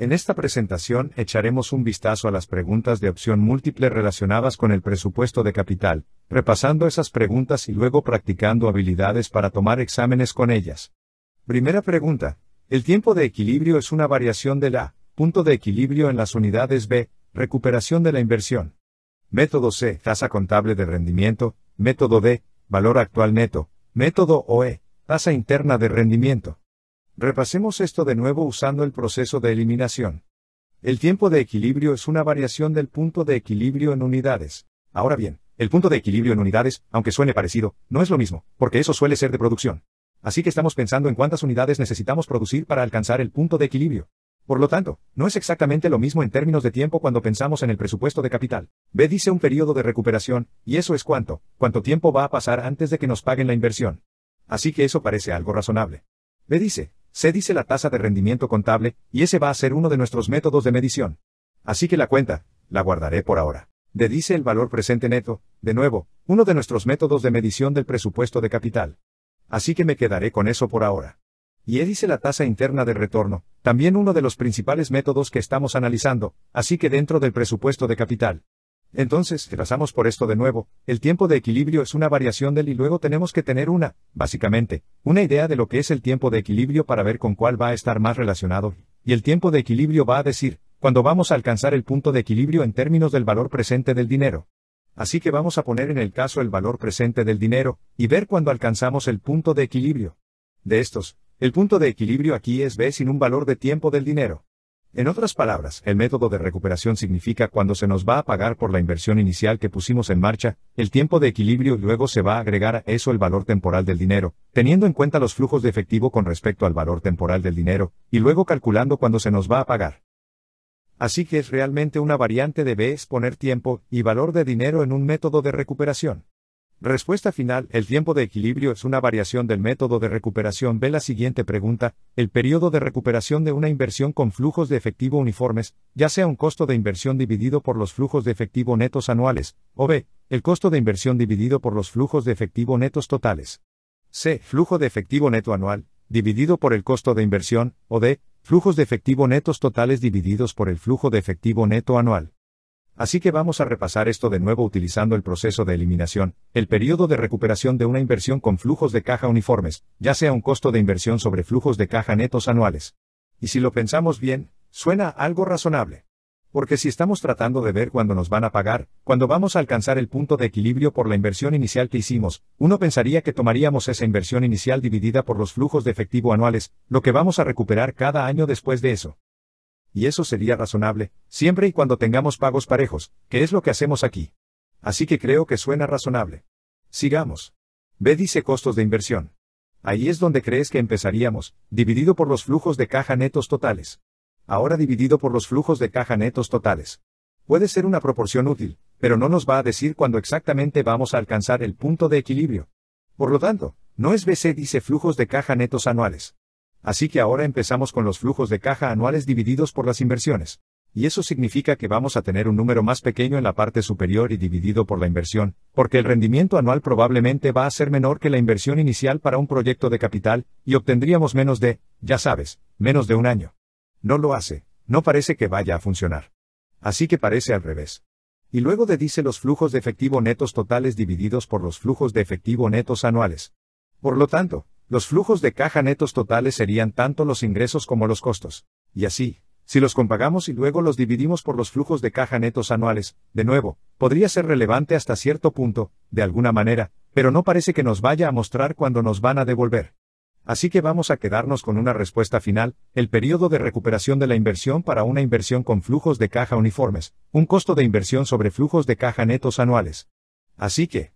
En esta presentación echaremos un vistazo a las preguntas de opción múltiple relacionadas con el presupuesto de capital, repasando esas preguntas y luego practicando habilidades para tomar exámenes con ellas. Primera pregunta. El tiempo de equilibrio es una variación de la punto de equilibrio en las unidades B, recuperación de la inversión. Método C, tasa contable de rendimiento, método D, valor actual neto, método OE, tasa interna de rendimiento. Repasemos esto de nuevo usando el proceso de eliminación. El tiempo de equilibrio es una variación del punto de equilibrio en unidades. Ahora bien, el punto de equilibrio en unidades, aunque suene parecido, no es lo mismo, porque eso suele ser de producción. Así que estamos pensando en cuántas unidades necesitamos producir para alcanzar el punto de equilibrio. Por lo tanto, no es exactamente lo mismo en términos de tiempo cuando pensamos en el presupuesto de capital. B dice un periodo de recuperación, y eso es cuánto, cuánto tiempo va a pasar antes de que nos paguen la inversión. Así que eso parece algo razonable. B dice, se dice la tasa de rendimiento contable, y ese va a ser uno de nuestros métodos de medición. Así que la cuenta, la guardaré por ahora. De dice el valor presente neto, de nuevo, uno de nuestros métodos de medición del presupuesto de capital. Así que me quedaré con eso por ahora. Y dice la tasa interna de retorno, también uno de los principales métodos que estamos analizando, así que dentro del presupuesto de capital. Entonces, pasamos por esto de nuevo, el tiempo de equilibrio es una variación del y luego tenemos que tener una, básicamente, una idea de lo que es el tiempo de equilibrio para ver con cuál va a estar más relacionado. Y el tiempo de equilibrio va a decir, cuando vamos a alcanzar el punto de equilibrio en términos del valor presente del dinero. Así que vamos a poner en el caso el valor presente del dinero, y ver cuándo alcanzamos el punto de equilibrio. De estos, el punto de equilibrio aquí es B sin un valor de tiempo del dinero. En otras palabras, el método de recuperación significa cuando se nos va a pagar por la inversión inicial que pusimos en marcha, el tiempo de equilibrio y luego se va a agregar a eso el valor temporal del dinero, teniendo en cuenta los flujos de efectivo con respecto al valor temporal del dinero, y luego calculando cuando se nos va a pagar. Así que es realmente una variante de B es poner tiempo y valor de dinero en un método de recuperación. Respuesta final, el tiempo de equilibrio es una variación del método de recuperación. Ve la siguiente pregunta, el periodo de recuperación de una inversión con flujos de efectivo uniformes, ya sea un costo de inversión dividido por los flujos de efectivo netos anuales, o B, el costo de inversión dividido por los flujos de efectivo netos totales. C, flujo de efectivo neto anual, dividido por el costo de inversión, o D, flujos de efectivo netos totales divididos por el flujo de efectivo neto anual. Así que vamos a repasar esto de nuevo utilizando el proceso de eliminación, el periodo de recuperación de una inversión con flujos de caja uniformes, ya sea un costo de inversión sobre flujos de caja netos anuales. Y si lo pensamos bien, suena algo razonable. Porque si estamos tratando de ver cuándo nos van a pagar, cuándo vamos a alcanzar el punto de equilibrio por la inversión inicial que hicimos, uno pensaría que tomaríamos esa inversión inicial dividida por los flujos de efectivo anuales, lo que vamos a recuperar cada año después de eso y eso sería razonable, siempre y cuando tengamos pagos parejos, que es lo que hacemos aquí. Así que creo que suena razonable. Sigamos. B dice costos de inversión. Ahí es donde crees que empezaríamos, dividido por los flujos de caja netos totales. Ahora dividido por los flujos de caja netos totales. Puede ser una proporción útil, pero no nos va a decir cuándo exactamente vamos a alcanzar el punto de equilibrio. Por lo tanto, no es BC dice flujos de caja netos anuales. Así que ahora empezamos con los flujos de caja anuales divididos por las inversiones. Y eso significa que vamos a tener un número más pequeño en la parte superior y dividido por la inversión, porque el rendimiento anual probablemente va a ser menor que la inversión inicial para un proyecto de capital, y obtendríamos menos de, ya sabes, menos de un año. No lo hace, no parece que vaya a funcionar. Así que parece al revés. Y luego de dice los flujos de efectivo netos totales divididos por los flujos de efectivo netos anuales. Por lo tanto, los flujos de caja netos totales serían tanto los ingresos como los costos. Y así, si los compagamos y luego los dividimos por los flujos de caja netos anuales, de nuevo, podría ser relevante hasta cierto punto, de alguna manera, pero no parece que nos vaya a mostrar cuándo nos van a devolver. Así que vamos a quedarnos con una respuesta final, el periodo de recuperación de la inversión para una inversión con flujos de caja uniformes, un costo de inversión sobre flujos de caja netos anuales. Así que,